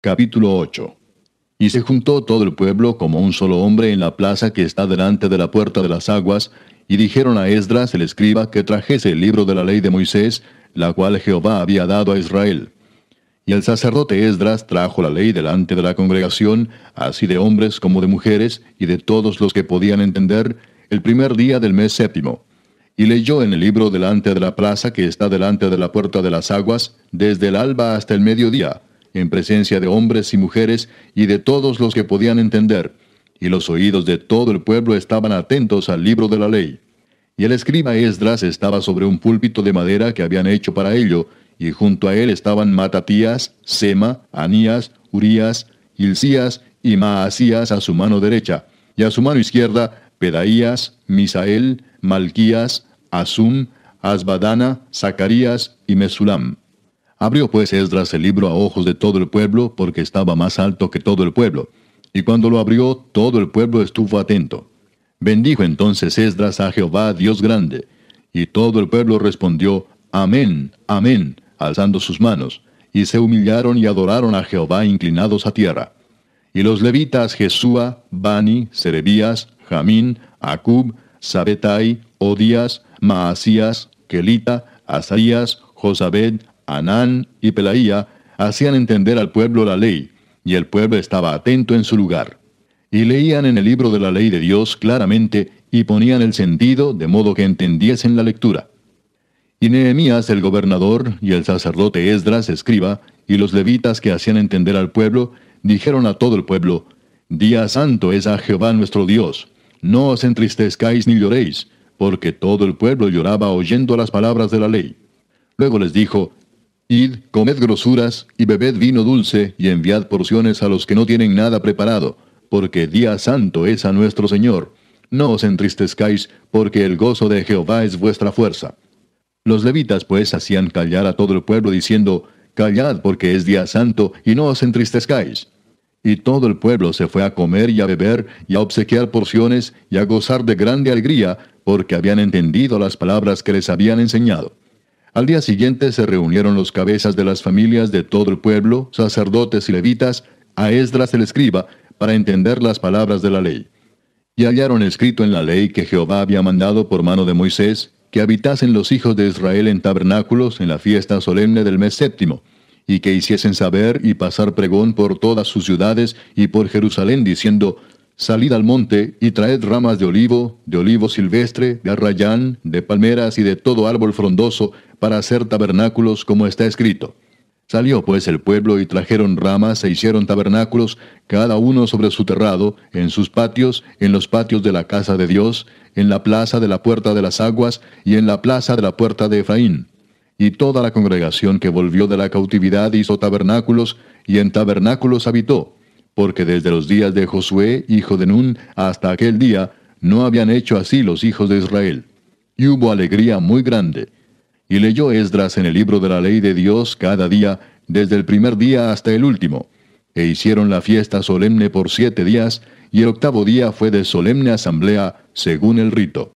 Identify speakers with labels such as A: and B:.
A: Capítulo 8. Y se juntó todo el pueblo como un solo hombre en la plaza que está delante de la puerta de las aguas, y dijeron a Esdras el escriba que trajese el libro de la ley de Moisés, la cual Jehová había dado a Israel. Y el sacerdote Esdras trajo la ley delante de la congregación, así de hombres como de mujeres, y de todos los que podían entender, el primer día del mes séptimo. Y leyó en el libro delante de la plaza que está delante de la puerta de las aguas, desde el alba hasta el mediodía, en presencia de hombres y mujeres y de todos los que podían entender, y los oídos de todo el pueblo estaban atentos al libro de la ley. Y el escriba Esdras estaba sobre un púlpito de madera que habían hecho para ello, y junto a él estaban Matatías, Sema, Anías, Urías, Hilcías y Maasías a su mano derecha, y a su mano izquierda Pedaías, Misael, Malquías, Asum, Asbadana, Zacarías y Mesulam. Abrió pues Esdras el libro a ojos de todo el pueblo, porque estaba más alto que todo el pueblo. Y cuando lo abrió, todo el pueblo estuvo atento. Bendijo entonces Esdras a Jehová, Dios grande. Y todo el pueblo respondió, Amén, Amén, alzando sus manos. Y se humillaron y adoraron a Jehová inclinados a tierra. Y los levitas Jesúa, Bani, Serebías, Jamín, Acub, Sabetai, Odías, Maasías, Kelita, Asaías, Josabed, Anán y Pelaía hacían entender al pueblo la ley, y el pueblo estaba atento en su lugar. Y leían en el libro de la ley de Dios claramente y ponían el sentido de modo que entendiesen la lectura. Y Nehemías el gobernador y el sacerdote Esdras escriba y los levitas que hacían entender al pueblo dijeron a todo el pueblo, Día santo es a Jehová nuestro Dios, no os entristezcáis ni lloréis, porque todo el pueblo lloraba oyendo las palabras de la ley. Luego les dijo, Id, comed grosuras y bebed vino dulce y enviad porciones a los que no tienen nada preparado, porque día santo es a nuestro Señor. No os entristezcáis, porque el gozo de Jehová es vuestra fuerza. Los levitas pues hacían callar a todo el pueblo diciendo, Callad porque es día santo y no os entristezcáis. Y todo el pueblo se fue a comer y a beber y a obsequiar porciones y a gozar de grande alegría, porque habían entendido las palabras que les habían enseñado. Al día siguiente se reunieron los cabezas de las familias de todo el pueblo, sacerdotes y levitas, a Esdras el escriba, para entender las palabras de la ley. Y hallaron escrito en la ley que Jehová había mandado por mano de Moisés que habitasen los hijos de Israel en tabernáculos en la fiesta solemne del mes séptimo, y que hiciesen saber y pasar pregón por todas sus ciudades y por Jerusalén, diciendo, Salid al monte y traed ramas de olivo, de olivo silvestre, de arrayán, de palmeras y de todo árbol frondoso, para hacer tabernáculos como está escrito. Salió pues el pueblo y trajeron ramas e hicieron tabernáculos, cada uno sobre su terrado, en sus patios, en los patios de la casa de Dios, en la plaza de la puerta de las aguas y en la plaza de la puerta de Efraín. Y toda la congregación que volvió de la cautividad hizo tabernáculos, y en tabernáculos habitó porque desde los días de Josué, hijo de Nun, hasta aquel día, no habían hecho así los hijos de Israel. Y hubo alegría muy grande. Y leyó Esdras en el libro de la ley de Dios cada día, desde el primer día hasta el último. E hicieron la fiesta solemne por siete días, y el octavo día fue de solemne asamblea, según el rito.